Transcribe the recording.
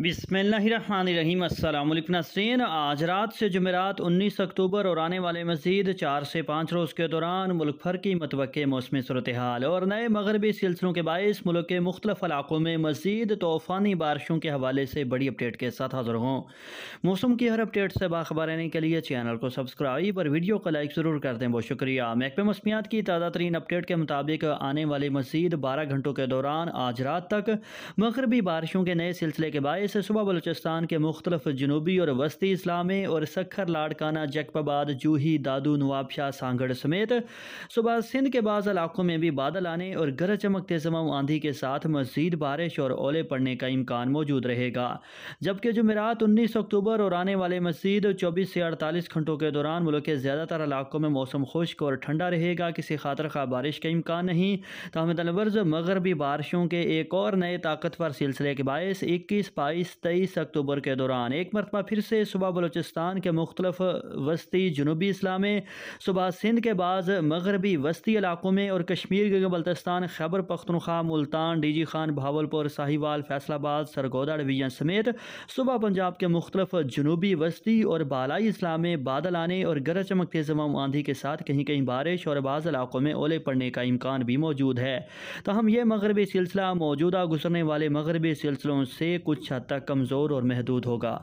बिसमीम अल्लाम नसरीन आज रात से जमेरात 19 अक्टूबर और आने वाले मजीद चार से पाँच रोज़ के दौरान मुल्क भर की मतवक़ मौसम सूरत हाल और नए मगरबी सिलसिलों के बायस मुल्क के मुख्तफ इलाक़ों में मजीद तूफ़ानी बारिशों के हवाले से बड़ी अपडेट के साथ हाजिर हों मौसम की हर अपडेट से बाखबर रहने के लिए चैनल को सब्सक्राइब और वीडियो को लाइक ज़रूर कर दें बहुत शुक्रिया महकमे मौसमियात की ताज़ा तरीन अपडेट के मुताबिक आने वाले मजीद बारह घंटों के दौरान आज रात तक मगरबी बारिशों के नए सिलसिले के बायस से सुबह बलोचिस्तान के मुख्तलिफ जनूबी और वस्ती इस्लामी और सखर लाड़काना जकपाबाद जूही दादू नवाबशाह सांगड़ समेत सुबह सिंध के बाद इलाकों में भी बादल आने और गरज चमकते जमम आंधी के साथ मजीद बारिश और ओले पड़ने का इम्कान मौजूद रहेगा जबकि जुमेरात उन्नीस अक्टूबर और आने वाले मजीद चौबीस से अड़तालीस घंटों के दौरान मुल्क के ज़्यादातर इलाकों में मौसम खुश्क और ठंडा रहेगा किसी खातर खा बारिश का इम्कान नहीं तहमद मगरबी बारिशों के एक और नए ताकतवर सिलसिले के बायस इक्कीस पाई बाईस तेईस अक्टूबर के दौरान एक मरतबा फिर से सुबह बलोचिस्तान के मुख्तलफ वस्ती जनूबी इस्लाम में सुबह सिंध के बाद मगरबी वस्ती इलाकों में और कश्मीर के Baltistan Khyber Pakhtunkhwa Multan D G Khan Bahawalpur Sahiwal Faisalabad Sargodha division समेत सुबह पंजाब के मुख्तलफ जनूबी वस्ती और बालाई इस्लाम में बादल आने और गरज चमकते जमाम आंधी के साथ कहीं कहीं बारिश और बाज़ इलाकों में ओले पड़ने का इम्कान भी मौजूद है तहम यह मगरबी सिलसिला मौजूदा गुजरने वाले मगरबी सिलसिलों से कुछ हद हद कमज़ोर और महदूद होगा